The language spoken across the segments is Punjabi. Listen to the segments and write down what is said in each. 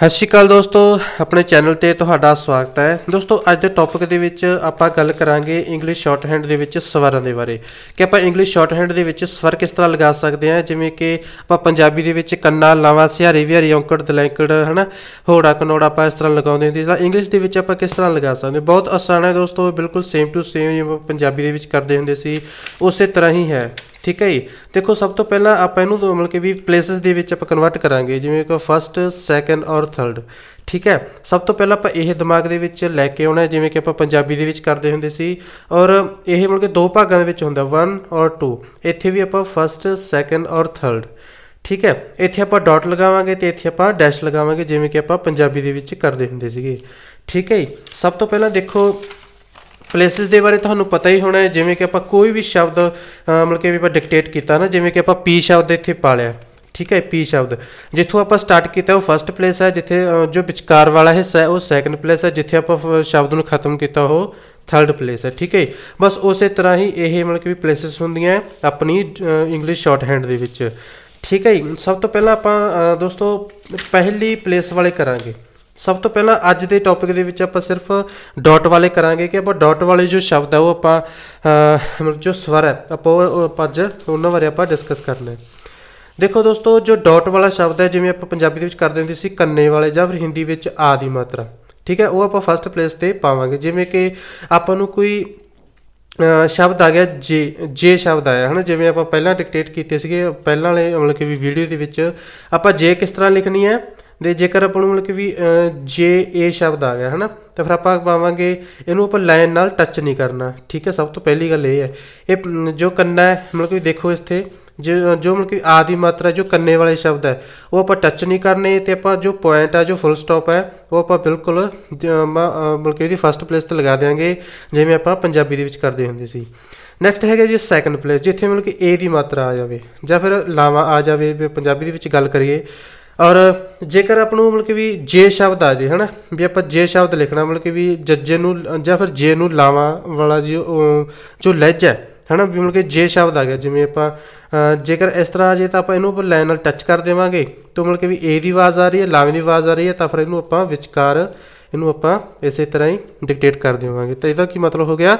ਸਤਿ ਸ਼੍ਰੀ ਅਕਾਲ ਦੋਸਤੋ ਆਪਣੇ ਚੈਨਲ ਤੇ ਤੁਹਾਡਾ ਸਵਾਗਤ ਹੈ ਦੋਸਤੋ ਅੱਜ ਦੇ ਟੌਪਿਕ ਦੇ ਵਿੱਚ ਆਪਾਂ ਗੱਲ ਕਰਾਂਗੇ ਇੰਗਲਿਸ਼ ਸ਼ਾਰਟ ਹੈਂਡ ਦੇ ਵਿੱਚ ਸਵਰਾਂ ਦੇ ਬਾਰੇ ਕਿ ਆਪਾਂ ਇੰਗਲਿਸ਼ ਸ਼ਾਰਟ ਹੈਂਡ ਦੇ ਵਿੱਚ ਸਵਰ ਕਿਸ ਤਰ੍ਹਾਂ ਲਗਾ ਸਕਦੇ ਹਾਂ ਜਿਵੇਂ ਕਿ ਆਪਾਂ ਪੰਜਾਬੀ ਦੇ ਵਿੱਚ ਕੰਨਾ ਲਾਵਾ ਸਿਹਾਰੀ ਵਿਹਾਰੀ ਔਂਕੜ ਦਲੈਂਕੜ ਹਨਾ ਹੋੜਾ ਕਨੋੜਾ ਆਪਾਂ ਇਸ ਤਰ੍ਹਾਂ ਲਗਾਉਂਦੇ ਹੁੰਦੇ ਤਾਂ ਇੰਗਲਿਸ਼ ਦੇ ਵਿੱਚ ਆਪਾਂ ਕਿਸ ਤਰ੍ਹਾਂ ਲਗਾ ਸਕਦੇ ਬਹੁਤ ਆਸਾਨ ਹੈ ਦੋਸਤੋ ਬਿਲਕੁਲ ਸੇਮ ਟੂ ਸੇਮ ਜਿਵੇਂ ਪੰਜਾਬੀ ਦੇ ਵਿੱਚ ਕਰਦੇ ਹੁੰਦੇ ਸੀ ਉਸੇ ਤਰ੍ਹਾਂ ਹੀ ਹੈ ਠੀਕ ਹੈ ਜੀ ਦੇਖੋ ਸਭ ਤੋਂ ਪਹਿਲਾਂ ਆਪਾਂ ਇਹਨੂੰ ਤੋਂ ਮਿਲ ਕੇ ਵੀ ਪਲੇਸਸ ਦੇ ਵਿੱਚ ਆਪਾਂ ਕਨਵਰਟ ਕਰਾਂਗੇ ਜਿਵੇਂ ਕਿ ਫਸਟ ਸੈਕੰਡ ਔਰ ਥਰਡ ਠੀਕ ਹੈ ਸਭ ਤੋਂ ਪਹਿਲਾਂ ਆਪਾਂ ਇਹ ਦਿਮਾਗ ਦੇ ਵਿੱਚ ਲੈ ਕੇ ਆਉਣਾ ਜਿਵੇਂ ਕਿ ਆਪਾਂ ਪੰਜਾਬੀ ਦੇ ਵਿੱਚ ਕਰਦੇ ਹੁੰਦੇ ਸੀ ਔਰ ਇਹ ਮਿਲ ਕੇ ਦੋ ਭਾਗਾਂ ਦੇ ਵਿੱਚ ਹੁੰਦਾ 1 ਔਰ 2 ਇੱਥੇ ਵੀ ਆਪਾਂ ਫਸਟ ਸੈਕੰਡ ਔਰ ਥਰਡ ਠੀਕ ਹੈ ਇੱਥੇ ਆਪਾਂ ਡਾਟ ਲਗਾਵਾਂਗੇ ਤੇ ਇੱਥੇ ਆਪਾਂ ਡੈਸ਼ ਲਗਾਵਾਂਗੇ ਜਿਵੇਂ ਕਿ ਆਪਾਂ ਪੰਜਾਬੀ ਦੇ ਵਿੱਚ ਕਰਦੇ ਹੁੰਦੇ ਸੀਗੇ ਠੀਕ ਹੈ ਜੀ ਸਭ ਤੋਂ ਪਹਿਲਾਂ ਦੇਖੋ ਪਲੇਸਿਸ ਦੇ ਬਾਰੇ ਤੁਹਾਨੂੰ ਪਤਾ ਹੀ ਹੋਣਾ ਹੈ ਜਿਵੇਂ ਕਿ ਆਪਾਂ ਕੋਈ ਵੀ ਸ਼ਬਦ ਮਤਲਬ ਕਿ ਵੀ ਆਪਾਂ ਡਿਕਟੇਟ ਕੀਤਾ ਨਾ ਜਿਵੇਂ ਕਿ ਆਪਾਂ ਪੀ ਸ਼ਬਦ ਇੱਥੇ ਪਾ ਲਿਆ ਠੀਕ ਹੈ ਪੀ ਸ਼ਬਦ ਜਿੱਥੋਂ ਆਪਾਂ ਸਟਾਰਟ ਕੀਤਾ ਉਹ ਫਰਸਟ ਪਲੇਸ ਹੈ ਜਿੱਥੇ ਜੋ ਵਿਚਕਾਰ ਵਾਲਾ ਹਿੱਸਾ ਹੈ ਉਹ ਸੈਕੰਡ ਪਲੇਸ ਹੈ ਜਿੱਥੇ ਆਪਾਂ ਸ਼ਬਦ ਨੂੰ ਖਤਮ ਕੀਤਾ ਉਹ ਥਰਡ ਪਲੇਸ ਹੈ ਠੀਕ ਹੈ ਬਸ ਉਸੇ ਤਰ੍ਹਾਂ ਹੀ ਇਹ ਮਤਲਬ ਕਿ ਵੀ ਪਲੇਸਸ ਹੁੰਦੀਆਂ ਆਪਣੀ ਇੰਗਲਿਸ਼ ਸ਼ਾਰਟ ਹੈਂਡ ਦੇ ਵਿੱਚ ਠੀਕ ਹੈ ਸਭ ਤੋਂ ਪਹਿਲਾਂ ਆਪਾਂ ਦੋਸਤੋ ਪਹਿਲੀ ਪਲੇਸ ਵਾਲੇ ਕਰਾਂਗੇ ਸਭ ਤੋਂ ਪਹਿਲਾਂ ਅੱਜ ਦੇ ਟੌਪਿਕ ਦੇ ਵਿੱਚ ਆਪਾਂ ਸਿਰਫ ਡਾਟ ਵਾਲੇ ਕਰਾਂਗੇ ਕਿ ਆਪਾਂ ਡਾਟ ਵਾਲੇ ਜੋ ਸ਼ਬਦ ਆ ਉਹ ਆਪਾਂ ਮਤਲਬ ਜੋ ਸਵਰ ਹੈ ਆਪਾਂ ਉਹ ਅੱਜ ਉਹਨਾਂ ਬਾਰੇ ਆਪਾਂ ਡਿਸਕਸ ਕਰਨੇ ਦੇਖੋ ਦੋਸਤੋ ਜੋ ਡਾਟ ਵਾਲਾ ਸ਼ਬਦ ਹੈ ਜਿਵੇਂ ਆਪਾਂ ਪੰਜਾਬੀ ਦੇ ਵਿੱਚ ਕਰਦੇ ਹੁੰਦੇ ਸੀ ਕੰਨੇ ਵਾਲੇ ਜਾਂ ਫਿਰ ਹਿੰਦੀ ਵਿੱਚ ਆ ਦੀ ਮਾਤਰਾ ਠੀਕ ਹੈ ਉਹ ਆਪਾਂ ਫਰਸਟ ਪਲੇਸ ਤੇ ਪਾਵਾਂਗੇ ਜਿਵੇਂ ਕਿ ਆਪਾਂ ਨੂੰ ਕੋਈ ਸ਼ਬਦ ਆ ਗਿਆ ਜੇ ਜੇ ਸ਼ਬਦ ਆਇਆ ਹਨਾ ਜਿਵੇਂ ਆਪਾਂ ਪਹਿਲਾਂ ਡਿਕਟੇਟ ਕੀਤੇ ਸੀਗੇ ਪਹਿਲਾਂ ਵਾਲੇ ਮਤਲਬ ਕਿ ਵੀ ਵੀਡੀਓ ਦੇ ਵਿੱਚ ਆਪਾਂ ਜੇ ਕਿਸ ਤਰ੍ਹਾਂ ਲਿਖਣੀ ਹੈ ਦੇ ਜੇਕਰ ਆਪਾਂ ਨੂੰ ਮਤਲਬ ਕਿ ਵੀ ਜੇ ਇਹ ਸ਼ਬਦ ਆ ਗਿਆ ਹਨਾ ਤਾਂ ਫਿਰ ਆਪਾਂ ਪਾਵਾਂਗੇ ਇਹਨੂੰ ਆਪਾਂ ਲਾਈਨ ਨਾਲ ਟੱਚ ਨਹੀਂ ਕਰਨਾ ਠੀਕ ਹੈ ਸਭ ਤੋਂ ਪਹਿਲੀ ਗੱਲ ਇਹ ਹੈ ਇਹ ਜੋ ਕੰਨਾ ਹੈ ਮਤਲਬ ਕਿ ਦੇਖੋ ਇਸਥੇ ਜੋ ਜੋ ਮਤਲਬ ਕਿ ਆਦੀ ਮਾਤਰਾ ਜੋ ਕੰਨੇ ਵਾਲੇ ਸ਼ਬਦ ਹੈ ਉਹ ਆਪਾਂ ਟੱਚ ਨਹੀਂ ਕਰਨੇ ਤੇ ਆਪਾਂ ਜੋ ਪੁਆਇੰਟ ਆ ਜੋ ਫੁੱਲ ਸਟਾਪ ਹੈ ਉਹ ਆਪਾਂ ਬਿਲਕੁਲ ਮਤਲਬ ਕਿ ਇਹਦੀ ਫਰਸਟ ਪਲੇਸ ਤੇ ਲਗਾ ਦੇਾਂਗੇ ਜਿਵੇਂ ਆਪਾਂ ਪੰਜਾਬੀ ਦੇ ਵਿੱਚ ਕਰਦੇ ਹੁੰਦੇ ਸੀ ਨੈਕਸਟ ਹੈਗਾ ਜੀ ਸੈਕੰਡ ਪਲੇਸ ਜਿੱਥੇ ਮਤਲਬ ਕਿ ਏ ਦੀ ਮਾਤਰਾ ਆ ਜਾਵੇ ਜਾਂ ਫਿਰ ਲਾਵਾ ਆ ਜਾਵੇ ਪੰਜਾਬੀ ਦੇ ਵਿੱਚ ਗੱਲ ਕਰੀਏ ਔਰ ਜੇਕਰ ਆਪ ਨੂੰ ਮਤਲਬ ਕਿ ਵੀ ਜੇ ਸ਼ਬਦ ਆ ਜੇ ਹਨਾ ਵੀ ਆਪਾਂ ਜੇ ਸ਼ਬਦ ਲਿਖਣਾ ਮਤਲਬ ਕਿ ਵੀ ਜੱਜੇ ਨੂੰ ਜਾਂ ਫਿਰ ਜੇ ਨੂੰ ਲਾਵਾਂ ਵਾਲਾ ਜੋ ਜੋ ਲਹਿਜਾ ਹੈ ਹਨਾ ਵੀ ਮਤਲਬ ਕਿ ਜੇ ਸ਼ਬਦ ਆ ਗਿਆ ਜਿਵੇਂ ਆਪਾਂ ਜੇਕਰ ਇਸ ਤਰ੍ਹਾਂ ਆ ਜੇ ਤਾਂ ਆਪਾਂ ਇਹਨੂੰ ਉੱਪਰ ਲਾਈਨ ਨਾਲ ਟੱਚ ਕਰ ਦੇਵਾਂਗੇ ਤਾਂ ਮਤਲਬ ਕਿ ਵੀ ਏ ਦੀ ਆਵਾਜ਼ ਆ ਰਹੀ ਹੈ ਲਾਵੇਂ ਦੀ ਆਵਾਜ਼ ਆ ਰਹੀ ਹੈ ਤਾਂ ਫਿਰ ਇਹਨੂੰ ਆਪਾਂ ਵਿਚਕਾਰ ਇਹਨੂੰ ਆਪਾਂ ਇਸੇ ਤਰ੍ਹਾਂ ਹੀ ਡਿਕਟੇਟ ਕਰ ਦੇਵਾਂਗੇ ਤਾਂ ਇਹਦਾ ਕੀ ਮਤਲਬ ਹੋ ਗਿਆ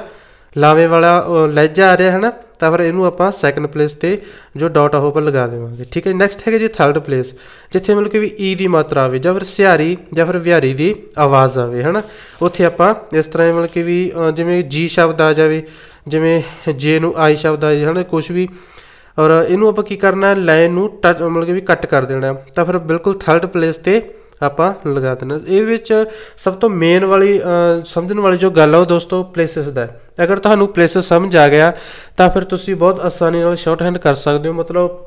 ਲਾਵੇਂ ਵਾਲਾ ਲੈਜ ਆ ਰਿਹਾ ਹੈ ਹਨਾ ਤਾਂ ਫਿਰ ਇਹਨੂੰ ਆਪਾਂ ਸੈਕੰਡ ਪਲੇਸ ਤੇ ਜੋ ਡਾਟ ਆਫ ਉਹ ਲਗਾ ਦੇਵਾਂਗੇ ਠੀਕ ਹੈ ਨੈਕਸਟ ਹੈਗਾ ਜੀ ਥਰਡ ਪਲੇਸ ਜਿੱਥੇ ਮਤਲਬ ਕਿ ਵੀ ਈ ਦੀ ਮਾਤਰਾ ਆਵੇ ਜਾਂ ਫਿਰ ਸਿਹਾਰੀ ਜਾਂ ਫਿਰ ਵਿਹਾਰੀ ਦੀ ਆਵਾਜ਼ ਆਵੇ ਹਨਾ ਉੱਥੇ ਆਪਾਂ ਇਸ ਤਰ੍ਹਾਂ ਮਤਲਬ ਕਿ ਵੀ ਜਿਵੇਂ ਜੀ ਸ਼ਬਦ ਆ ਜਾਵੇ ਜਿਵੇਂ ਜੇ ਨੂੰ ਆਈ ਸ਼ਬਦ ਆ ਜਾਵੇ ਹਨਾ ਕੁਝ ਵੀ ਔਰ ਇਹਨੂੰ ਆਪਾਂ ਕੀ ਕਰਨਾ ਲਾਈਨ ਨੂੰ ਟੱਚ ਮਤਲਬ ਕਿ ਵੀ ਕੱਟ ਕਰ ਦੇਣਾ ਤਾਂ ਫਿਰ ਬਿਲਕੁਲ ਥਰਡ ਪਲੇਸ ਤੇ ਆਪਾਂ ਲਗਾ ਦੇਣਾ ਇਹ ਵਿੱਚ ਸਭ ਤੋਂ ਮੇਨ ਵਾਲੀ ਸਮਝਣ ਵਾਲੀ ਜੋ ਗੱਲ ਆ ਉਹ ਦੋਸਤੋ ਪਲੇਸਸ ਦਾ ਹੈ ਅਗਰ ਤੁਹਾਨੂੰ ਪਲੇਸ ਸਮਝ ਆ ਗਿਆ ਤਾਂ ਫਿਰ ਤੁਸੀਂ ਬਹੁਤ ਆਸਾਨੀ ਨਾਲ ਸ਼ਾਰਟ ਹੈਂਡ ਕਰ ਸਕਦੇ ਹੋ ਮਤਲਬ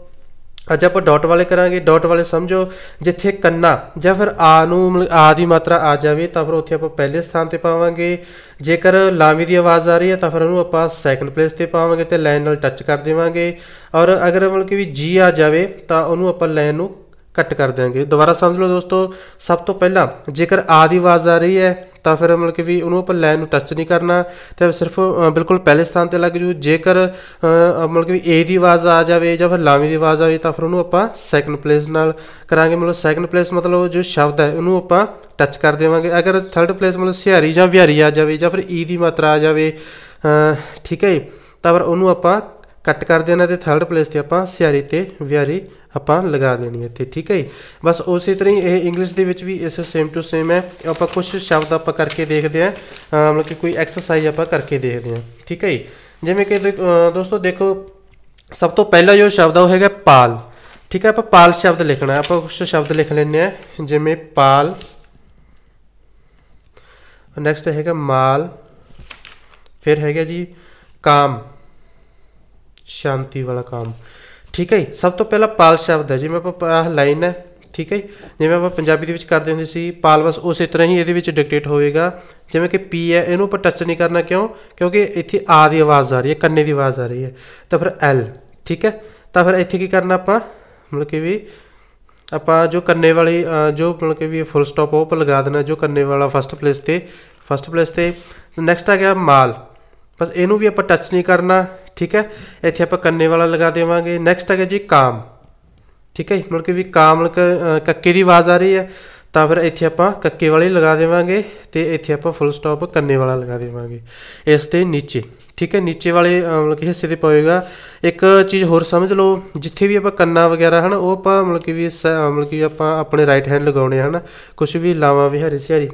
ਅੱਜ ਆਪਾਂ ਡਾਟ ਵਾਲੇ ਕਰਾਂਗੇ ਡਾਟ ਵਾਲੇ ਸਮਝੋ ਜਿੱਥੇ ਕੰਨਾ ਜਾਂ ਫਿਰ ਆ ਨੂੰ ਆ ਦੀ ਮਾਤਰਾ ਆ ਜਾਵੇ ਤਾਂ ਫਿਰ ਉੱਥੇ ਆਪਾਂ ਪਹਿਲੇ ਸਥਾਨ ਤੇ ਪਾਵਾਂਗੇ ਜੇਕਰ ਲਾਵੀ ਦੀ ਆਵਾਜ਼ ਆ ਰਹੀ ਹੈ ਤਾਂ ਫਿਰ ਉਹਨੂੰ ਆਪਾਂ ਸੈਕੰਡ ਪਲੇਸ ਤੇ ਪਾਵਾਂਗੇ ਤੇ ਲਾਈਨ ਨਾਲ ਟੱਚ ਕਰ ਦੇਵਾਂਗੇ ਔਰ ਅਗਰ ਮਤਲਬ ਕਿ ਵੀ ਜੀ ਆ ਜਾਵੇ ਤਾਂ ਉਹਨੂੰ ਆਪਾਂ ਲਾਈਨ ਨੂੰ ਕੱਟ ਕਰ ਦੇਵਾਂਗੇ ਦੁਬਾਰਾ ਸਮਝ ਲਓ ਦੋਸਤੋ ਸਭ ਤੋਂ ਪਹਿਲਾਂ ਜੇਕਰ ਆ ਦੀ ਆਵਾਜ਼ ਆ ਰਹੀ ਹੈ ਤਾਂ ਫਿਰ ਮਤਲਬ ਕਿ ਵੀ ਉਹਨੂੰ ਆਪਾਂ ਲਾਈਨ ਨੂੰ ਟੱਚ ਨਹੀਂ ਕਰਨਾ ਤੇ ਸਿਰਫ ਬਿਲਕੁਲ ਪਹਿਲੇ ਸਥਾਨ ਤੇ ਲੱਗ ਜੂ ਜੇਕਰ ਮਤਲਬ ਕਿ ਏ ਦੀ ਆਵਾਜ਼ ਆ ਜਾਵੇ ਜਾਂ ਫਿਰ ਲਾਵੀ ਦੀ ਆਵਾਜ਼ ਆਵੇ ਤਾਂ ਫਿਰ ਉਹਨੂੰ ਆਪਾਂ ਸੈਕੰਡ ਪਲੇਸ ਨਾਲ ਕਰਾਂਗੇ ਮਤਲਬ ਸੈਕੰਡ ਪਲੇਸ ਮਤਲਬ ਜੋ ਸ਼ਬਦ ਹੈ ਉਹਨੂੰ ਆਪਾਂ ਟੱਚ ਕਰ ਦੇਵਾਂਗੇ ਅਗਰ ਥਰਡ ਪਲੇਸ ਮਤਲਬ ਸਿਹਾਰੀ ਜਾਂ ਵਿਹਾਰੀ ਆ ਜਾਵੇ ਜਾਂ ਫਿਰ ਈ e ਦੀ ਮਾਤਰਾ ਆ ਜਾਵੇ ਠੀਕ ਹੈ ਤਾਂ ਫਿਰ ਉਹਨੂੰ ਆਪਾਂ ਕੱਟ ਕਰ ਦੇਣਾ ਤੇ ਥਰਡ ਪਲੇਸ ਤੇ ਆਪਾਂ ਸਿਆਰੀ ਤੇ ਵਿਆਰੀ ਆਪਾਂ ਲਗਾ ਦੇਣੀ ਹੈ ਤੇ ਠੀਕ ਹੈ ਬਸ ਉਸੇ ਤਰ੍ਹਾਂ ਹੀ ਇਹ ਇੰਗਲਿਸ਼ ਦੇ ਵਿੱਚ ਵੀ ਇਸ ਸੇਮ ਟੂ ਸੇਮ ਹੈ ਆਪਾਂ ਕੁਝ ਸ਼ਬਦ ਆਪਾਂ ਕਰਕੇ ਦੇਖਦੇ ਆ ਮਤਲਬ ਕਿ ਕੋਈ ਐਕਸਰਸਾਈਜ਼ ਆਪਾਂ ਕਰਕੇ ਦੇਖਦੇ ਆ ਠੀਕ ਹੈ ਜਿਵੇਂ ਕਿ ਦੋਸਤੋ ਦੇਖੋ ਸਭ ਤੋਂ ਪਹਿਲਾ ਜੋ ਸ਼ਬਦ ਆ ਉਹ ਹੈਗਾ ਪਾਲ ਠੀਕ ਹੈ ਆਪਾਂ ਪਾਲ ਸ਼ਬਦ ਲਿਖਣਾ ਆਪਾਂ ਕੁਝ ਸ਼ਬਦ ਲਿਖ ਲੈਣੇ ਆ ਜਿਵੇਂ ਪਾਲ ਨੈਕਸਟ ਹੈਗਾ ਮਾਲ ਫਿਰ ਹੈਗਾ ਜੀ ਕਾਮ ਸ਼ਾਂਤੀ ਵਾਲਾ ਕੰਮ ਠੀਕ ਹੈ ਸਭ ਤੋਂ ਪਹਿਲਾਂ ਪਾਲ ਸ਼ਬਦ ਹੈ ਜਿਵੇਂ ਆਪਾਂ ਆਹ ਲਾਈਨ ਹੈ ਠੀਕ ਹੈ ਜਿਵੇਂ ਆਪਾਂ ਪੰਜਾਬੀ ਦੇ ਵਿੱਚ ਕਰਦੇ ਹੁੰਦੇ ਸੀ ਪਾਲ ਬਸ ਉਸੇ ਤਰ੍ਹਾਂ ਹੀ ਇਹਦੇ ਵਿੱਚ ਡਿਕਟੇਟ ਹੋਵੇਗਾ ਜਿਵੇਂ ਕਿ ਪੀ ਹੈ ਇਹਨੂੰ ਆਪਾਂ ਟੱਚ ਨਹੀਂ ਕਰਨਾ ਕਿਉਂ ਕਿਉਂਕਿ ਇੱਥੇ ਆ ਦੀ ਆਵਾਜ਼ ਆ ਰਹੀ ਹੈ ਕੰਨੇ ਦੀ ਆਵਾਜ਼ ਆ ਰਹੀ ਹੈ ਤਾਂ ਫਿਰ ਐਲ ਠੀਕ ਹੈ ਤਾਂ ਫਿਰ ਇੱਥੇ ਕੀ ਕਰਨਾ ਆਪਾਂ ਮਤਲਬ ਕਿ ਵੀ ਆਪਾਂ ਜੋ ਕੰਨੇ ਵਾਲੀ ਜੋ ਮਤਲਬ ਕਿ ਵੀ ਫੁੱਲ ਸਟਾਪ ਉਹ ਪਰ ਲਗਾ ਦੇਣਾ ਜੋ ਕੰਨੇ ਵਾਲਾ ਫਸਟ ਪਲੇਸ ਤੇ ਫਸਟ ਪਲੇਸ ਤੇ ਨੈਕਸਟ ਆ ਗਿਆ ਮਾਲ ਬਸ ਇਹਨੂੰ ਵੀ ਆਪਾਂ ਟੱਚ ਨਹੀਂ ਕਰਨਾ ਠੀਕ ਹੈ ਇੱਥੇ ਆਪਾਂ ਕੰਨੇ ਵਾਲਾ ਲਗਾ ਦੇਵਾਂਗੇ ਨੈਕਸਟ ਹੈਗਾ ਜੀ ਕਾਮ ਠੀਕ ਹੈ ਮਤਲਬ ਕਿ ਵੀ ਕਾਮ ਕੱਕੇ ਦੀ ਆਵਾਜ਼ ਆ ਰਹੀ ਹੈ ਤਾਂ ਫਿਰ ਇੱਥੇ ਆਪਾਂ ਕੱਕੇ ਵਾਲੇ ਲਗਾ ਦੇਵਾਂਗੇ ਤੇ ਇੱਥੇ ਆਪਾਂ ਫੁੱਲ ਸਟਾਪ ਕੰਨੇ ਵਾਲਾ ਲਗਾ ਦੇਵਾਂਗੇ ਇਸ ਤੇ ਨੀਚੇ ਠੀਕ ਹੈ ਨੀਚੇ ਵਾਲੇ ਮਤਲਬ ਕਿ ਹਿੱਸੇ ਤੇ ਪਵੇਗਾ ਇੱਕ ਚੀਜ਼ ਹੋਰ ਸਮਝ ਲਓ ਜਿੱਥੇ ਵੀ ਆਪਾਂ ਕੰਨਾ ਵਗੈਰਾ ਹਨ ਉਹ ਆਪਾਂ ਮਤਲਬ ਕਿ ਵੀ ਮਤਲਬ ਕਿ ਆਪਾਂ ਆਪਣੇ ਰਾਈਟ ਹੈਂਡ ਲਗਾਉਣੇ ਹਨ ਕੁਝ ਵੀ ਲਾਵਾ ਵਿਹਾਰੀ ਸਿਆਰੀ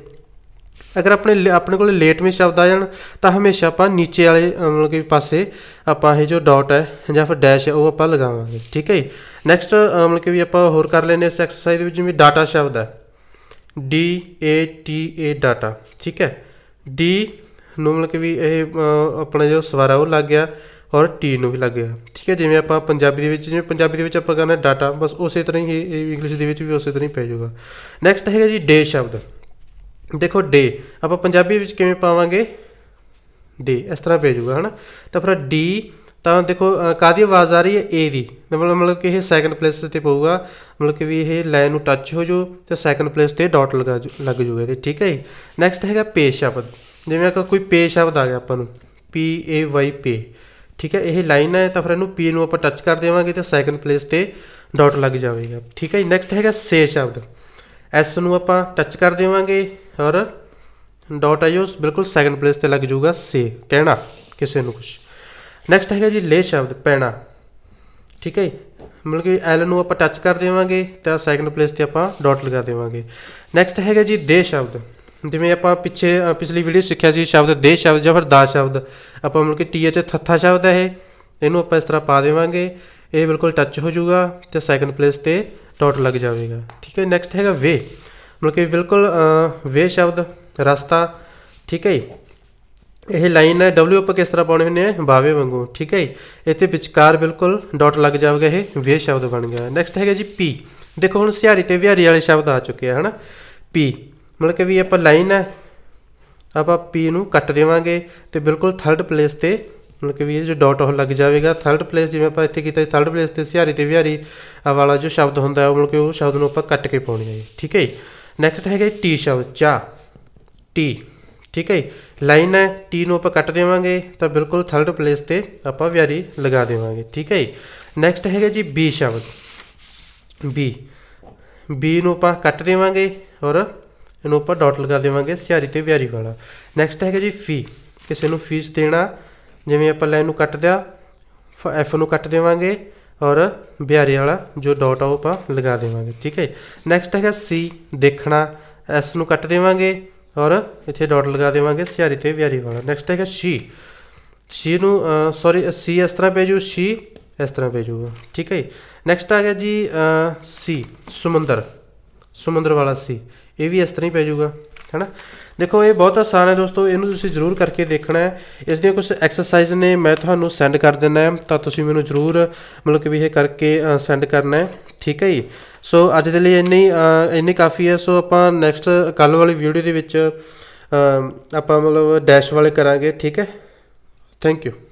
ਅਗਰ ਆਪਣੇ ਆਪਣੇ ਕੋਲ ਮੇ ਸ਼ਬਦ ਆ ਜਾਣ ਤਾਂ ਹਮੇਸ਼ਾ ਆਪਾਂ ਨੀਚੇ ਵਾਲੇ ਮਤਲਬ ਕਿ ਪਾਸੇ ਆਪਾਂ ਇਹ ਜੋ ਡਾਟ ਹੈ ਜਾਂ ਫਿਰ ਡੈਸ਼ ਹੈ ਉਹ ਆਪਾਂ ਲਗਾਵਾਂਗੇ ਠੀਕ ਹੈ ਨੈਕਸਟ ਮਤਲਬ ਕਿ ਵੀ ਆਪਾਂ ਹੋਰ ਕਰ ਲੈਨੇ ਇਸ ਐਕਸਰਸਾਈਜ਼ ਦੇ ਵਿੱਚ ਜਿਵੇਂ ਡਾਟਾ ਸ਼ਬਦ ਹੈ D A T A data ਠੀਕ ਹੈ D ਨੂੰ ਮਤਲਬ ਕਿ ਵੀ ਇਹ ਆਪਣਾ ਜੋ ਸਵਾਰਾ ਉਹ ਲੱਗ ਗਿਆ ਔਰ T ਨੂੰ ਵੀ ਲੱਗ ਗਿਆ ਠੀਕ ਹੈ ਜਿਵੇਂ ਆਪਾਂ ਪੰਜਾਬੀ ਦੇ ਵਿੱਚ ਜਿਵੇਂ ਪੰਜਾਬੀ ਦੇ ਵਿੱਚ ਆਪਾਂ ਕਰਨਾ ਡਾਟਾ ਬਸ ਉਸੇ ਤਰ੍ਹਾਂ ਹੀ ਇਹ ਇੰਗਲਿਸ਼ ਦੇ ਵਿੱਚ ਵੀ ਉਸੇ ਤਰ੍ਹਾਂ ਹੀ ਪੈ ਜਾਊਗਾ ਨੈਕਸਟ ਹੈਗਾ ਜੀ ਡੇ ਸ਼ਬਦ ਦੇਖੋ ਡੇ ਆਪਾਂ ਪੰਜਾਬੀ ਵਿੱਚ ਕਿਵੇਂ ਪਾਵਾਂਗੇ ਡੇ ਇਸ ਤਰ੍ਹਾਂ ਪੈ ਜਾਊਗਾ ਹਨਾ ਤਾਂ ਫਿਰ ਡੀ ਤਾਂ ਦੇਖੋ ਕਾਦੀ ਆਵਾਜ਼ ਆ ਰਹੀ ਹੈ ਏ ਦੀ ਮਤਲਬ ਮਤਲਬ ਕਿ ਇਹ ਸੈਕੰਡ ਪਲੇਸ ਤੇ ਪਊਗਾ ਮਤਲਬ ਕਿ ਵੀ ਇਹ ਲਾਈਨ ਨੂੰ ਟੱਚ ਹੋ ਜੂ ਤੇ ਸੈਕੰਡ ਪਲੇਸ ਤੇ ਡਾਟ ਲਗਾ ਲੱਗ ਜੂਗਾ ਤੇ ਠੀਕ ਹੈ ਜੀ ਨੈਕਸਟ ਹੈਗਾ ਪੇ ਸ਼ਬਦ ਜਿਵੇਂ ਕਿ ਕੋਈ ਪੇ ਸ਼ਬਦ ਆ ਗਿਆ ਆਪਾਂ ਨੂੰ ਪੀ ਏ ਵਾਈ ਪੇ ਠੀਕ ਹੈ ਇਹ ਲਾਈਨ ਹੈ ਤਾਂ ਫਿਰ ਇਹਨੂੰ ਪੀ ਨੂੰ ਆਪਾਂ ਟੱਚ ਕਰ ਦੇਵਾਂਗੇ ਤੇ ਸੈਕੰਡ ਪਲੇਸ ਤੇ ਡਾਟ ਲੱਗ ਜਾਵੇਗਾ ਠੀਕ ਹੈ ਜੀ ਨੈਕਸਟ ਹੈਗਾ ਸੇ ਸ਼ਬਦ ਐਸ ਨੂੰ ਆਪਾਂ ਟੱਚ ਕਰ ਦੇਵਾਂਗੇ ਔਰ ਉਸ ਬਿਲਕੁਲ ਸੈਕੰਡ ਪਲੇਸ ਤੇ ਲੱਗ ਜਾਊਗਾ ਸੇ ਕਹਿਣਾ ਕਿਸੇ ਨੂੰ ਕੁਝ ਨੈਕਸਟ ਹੈਗਾ ਜੀ ਲੈ ਸ਼ਬਦ ਪੈਣਾ ਠੀਕ ਹੈ ਮਤਲਬ ਕਿ ਐਲ ਨੂੰ ਆਪਾਂ ਟੱਚ ਕਰ ਦੇਵਾਂਗੇ ਤਾਂ ਸੈਕੰਡ ਪਲੇਸ ਤੇ ਆਪਾਂ ਡਾਟ ਲਗਾ ਦੇਵਾਂਗੇ ਨੈਕਸਟ ਹੈਗਾ ਜੀ ਦੇ ਸ਼ਬਦ ਜਿਵੇਂ ਆਪਾਂ ਪਿੱਛੇ ਪਿਛਲੀ ਵੀਡੀਓ ਸਿੱਖਿਆ ਸੀ ਸ਼ਬਦ ਦੇ ਸ਼ਬਦ ਜਾਂ ਫਿਰ ਦਾ ਸ਼ਬਦ ਆਪਾਂ ਮਤਲਬ ਕਿ ਟੀ ਐਚ ਥੱਥਾ ਸ਼ਬਦ ਹੈ ਇਹ ਇਹਨੂੰ ਆਪਾਂ ਇਸ ਤਰ੍ਹਾਂ ਪਾ ਦੇਵਾਂਗੇ ਇਹ ਬਿਲਕੁਲ ਟੱਚ ਹੋ ਜਾਊਗਾ ਤੇ ਸੈਕੰਡ ਪਲੇਸ ਤੇ ਡਾਟ ਲੱਗ ਜਾਵੇਗਾ ਠੀਕ ਹੈ ਨੈਕਸਟ ਹੈਗਾ ਵੇ ਮਤਲਬ ਕਿ ਬਿਲਕੁਲ ਵੇ ਸ਼ਬਦ ਰਸਤਾ ਠੀਕ ਹੈ ਇਹ ਲਾਈਨ ਹੈ ਡਬਲਯੂ ਆਪਾਂ ਕਿਸ ਤਰ੍ਹਾਂ ਪਾਉਣੇ ਹੁੰਦੇ ਆ ਬਾਵੇ ਵਾਂਗੂ ਠੀਕ ਹੈ ਇੱਥੇ ਵਿਚਕਾਰ ਬਿਲਕੁਲ ਡਾਟ ਲੱਗ ਜਾਵੇਗਾ ਇਹ ਵੇ ਸ਼ਬਦ ਬਣ ਗਿਆ ਨੈਕਸਟ ਹੈਗਾ ਜੀ ਪੀ ਦੇਖੋ ਹੁਣ ਸਿਹਾਰੀ ਤੇ ਵਿਹਾਰੀ ਵਾਲੇ ਸ਼ਬਦ ਆ ਚੁੱਕੇ ਆ ਹਨਾ ਪੀ ਮਤਲਬ ਕਿ ਵੀ ਆਪਾਂ ਲਾਈਨ ਹੈ ਆਪਾਂ ਪੀ ਨੂੰ ਕੱਟ ਦੇਵਾਂਗੇ ਤੇ ਬਿਲਕੁਲ ਥਰਡ ਪਲੇਸ ਤੇ ਮਤਲਬ ਕਿ ਵੀ ਇਹ ਜੋ ਡਾਟ ਉਹ ਲੱਗ ਜਾਵੇਗਾ ਥਰਡ ਪਲੇਸ ਜਿਵੇਂ ਆਪਾਂ ਇੱਥੇ ਕੀਤਾ ਥਰਡ ਪਲੇਸ ਤੇ ਸਿਹਾਰੀ ਤੇ ਵਿਹਾਰੀ ਵਾਲਾ ਜੋ ਸ਼ਬਦ ਹੁੰਦਾ ਹੈ ਮਤਲਬ ਕਿ ਉਹ ਸ਼ਬਦ ਨੂੰ ਆਪਾਂ ਕੱਟ ਕੇ ਪਾਉਣੀ ਹੈ ਠੀਕ ਹੈ ਜੀ ਨੈਕਸਟ ਹੈਗਾ ਟੀ ਸ਼ਬਦ ਚਾ ਟੀ ਠੀਕ ਹੈ ਲਾਈਨ ਹੈ ਟੀ ਨੂੰ ਆਪਾਂ ਕੱਟ ਦੇਵਾਂਗੇ ਤਾਂ ਬਿਲਕੁਲ ਥਰਡ ਪਲੇਸ ਤੇ ਆਪਾਂ ਵਿਆਰੀ ਲਗਾ ਦੇਵਾਂਗੇ ਠੀਕ ਹੈ ਨੈਕਸਟ ਹੈਗਾ ਜੀ ਬੀ ਸ਼ਬਦ ਬੀ ਬੀ ਨੂੰ ਆਪਾਂ ਕੱਟ ਦੇਵਾਂਗੇ ਔਰ ਇਹਨੂੰ ਆਪਾਂ ਡਾਟ ਲਗਾ ਦੇਵਾਂਗੇ ਸਿਆਰੀ ਤੇ ਵਿਆਰੀ ਵਾਲਾ ਨੈਕਸਟ ਹੈਗਾ ਜੀ ਫੀ ਕਿਸੇ ਨੂੰ ਫੀਸ ਦੇਣਾ ਜਿਵੇਂ ਆਪਾਂ ਲਾਈਨ ਨੂੰ ਕੱਟ ਦਿਆ ਐਫ ਨੂੰ ਕੱਟ ਦੇਵਾਂਗੇ ਔਰ ਬਿਹਾਰੇ ਵਾਲਾ ਜੋ ਡਾਟ ਆ ਲਗਾ ਦੇਵਾਂਗੇ ਠੀਕ ਹੈ ਨੈਕਸਟ ਹੈਗਾ ਸੀ ਦੇਖਣਾ ਐਸ ਨੂੰ ਕੱਟ ਦੇਵਾਂਗੇ ਔਰ ਇੱਥੇ ਡਾਟ ਲਗਾ ਦੇਵਾਂਗੇ ਸਿਆਰੀ ਤੇ ਬਿਹਾਰੀ ਵਾਲਾ ਨੈਕਸਟ ਹੈਗਾ ਸ਼ੀ ਸ਼ੀ ਨੂੰ ਸੌਰੀ ਸੀ ਇਸ ਤਰ੍ਹਾਂ ਭੇਜੂ ਸ਼ੀ ਇਸ ਤਰ੍ਹਾਂ ਭੇਜੂਗਾ ਠੀਕ ਹੈ ਨੈਕਸਟ ਆ ਗਿਆ ਜੀ ਸੀ ਸਮੁੰਦਰ ਸਮੁੰਦਰ ਵਾਲਾ ਸੀ ਇਹ ਵੀ ਇਸ ਤਰ੍ਹਾਂ ਹੀ ਭੇਜੂਗਾ ਹੈਨਾ ਦੇਖੋ ਇਹ ਬਹੁਤ ਆਸਾਨ ਹੈ ਦੋਸਤੋ ਇਹਨੂੰ ਤੁਸੀਂ ਜ਼ਰੂਰ ਕਰਕੇ ਦੇਖਣਾ ਹੈ ਇਸ ਦੀਆਂ ਕੁਝ ਐਕਸਰਸਾਈਜ਼ ਨੇ ਮੈਂ ਤੁਹਾਨੂੰ ਸੈਂਡ ਕਰ ਦਿੰਦਾ ਹੈ ਤਾਂ ਤੁਸੀਂ ਮੈਨੂੰ ਜ਼ਰੂਰ ਮਤਲਬ ਕਿ ਵੀ ਇਹ ਕਰਕੇ ਸੈਂਡ ਕਰਨਾ ਹੈ ਠੀਕ ਹੈ ਜੀ ਸੋ ਅੱਜ ਦੇ ਲਈ ਇੰਨੀ ਇੰਨੀ ਕਾਫੀ ਹੈ ਸੋ ਆਪਾਂ ਨੈਕਸਟ ਕੱਲ ਵਾਲੀ ਵੀਡੀਓ ਦੇ ਵਿੱਚ ਆਪਾਂ ਮਤਲਬ ਡੈਸ਼ ਵਾਲੇ ਕਰਾਂਗੇ ਠੀਕ ਹੈ ਥੈਂਕ ਯੂ